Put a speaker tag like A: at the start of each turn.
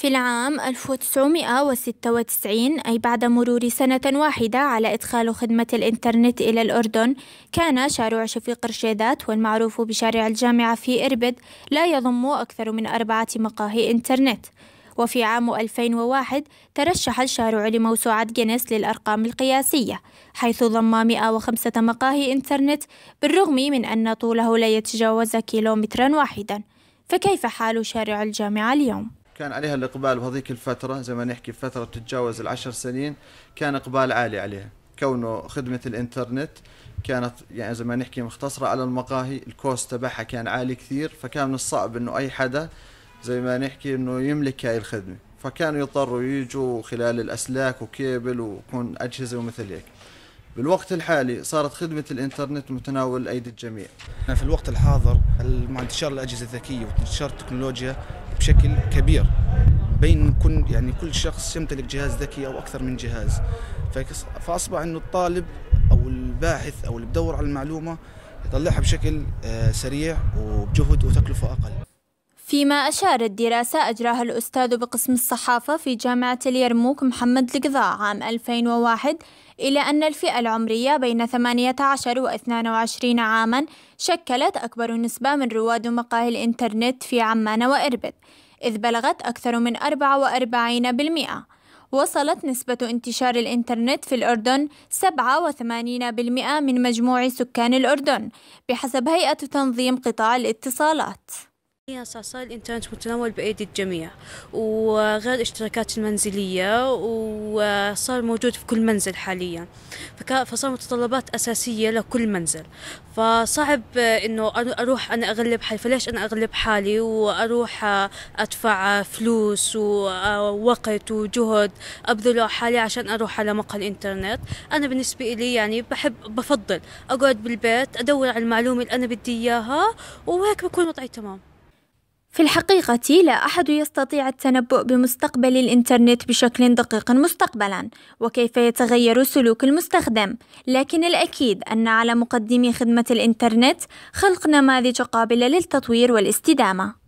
A: في العام 1996 أي بعد مرور سنة واحدة على إدخال خدمة الإنترنت إلى الأردن كان شارع شفيق رشيدات والمعروف بشارع الجامعة في إربد لا يضم أكثر من أربعة مقاهي إنترنت وفي عام 2001 ترشح الشارع لموسوعة جينيس للأرقام القياسية حيث ضم 105 مقاهي إنترنت بالرغم من أن طوله لا يتجاوز كيلومترا واحدا فكيف حال شارع الجامعة اليوم؟
B: كان عليها الإقبال بهذيك الفترة زي ما نحكي فترة تتجاوز العشر سنين كان إقبال عالي عليها كونه خدمة الإنترنت كانت يعني زي ما نحكي مختصرة على المقاهي الكوست تبعها كان عالي كثير فكان من الصعب إنه أي حدا زي ما نحكي إنه يملك هاي الخدمة فكانوا يضطروا يجوا خلال الأسلاك وكيبل وكون أجهزة ومثل هيك بالوقت الحالي صارت خدمة الإنترنت متناول أيدي
C: الجميع في الوقت الحاضر مع انتشار الأجهزة الذكية وانتشار التكنولوجيا بشكل كبير بين كل يعني كل شخص يمتلك جهاز ذكي او اكثر من جهاز فاصبح انه الطالب او الباحث او اللي بدور على المعلومه يطلعها بشكل آه، سريع وبجهد وتكلفه اقل
A: فيما أشارت دراسة أجراها الأستاذ بقسم الصحافة في جامعة اليرموك محمد القضاء عام 2001 إلى أن الفئة العمرية بين 18 و 22 عاما شكلت أكبر نسبة من رواد مقاهي الإنترنت في عمان وإربد إذ بلغت أكثر من 44% وصلت نسبة انتشار الإنترنت في الأردن 87% من مجموع سكان الأردن بحسب هيئة تنظيم قطاع الاتصالات
D: هي الإنترنت متناول بأيدي الجميع وغير الاشتراكات المنزلية وصار موجود في كل منزل حاليا فصار متطلبات أساسية لكل منزل فصعب آه، إنه أروح أنا أغلب حالي فليش أنا أغلب حالي وأروح آه، أدفع آه، فلوس ووقت وجهد أبذله حالي عشان أروح على مقهى الإنترنت أنا بالنسبة لي يعني بحب بفضل أقعد بالبيت أدور على المعلومة اللي أنا بدي إياها وهيك بكون وضعي تمام
A: في الحقيقة لا أحد يستطيع التنبؤ بمستقبل الإنترنت بشكل دقيق مستقبلا وكيف يتغير سلوك المستخدم، لكن الأكيد أن على مقدمي خدمة الإنترنت خلق نماذج قابلة للتطوير والاستدامة.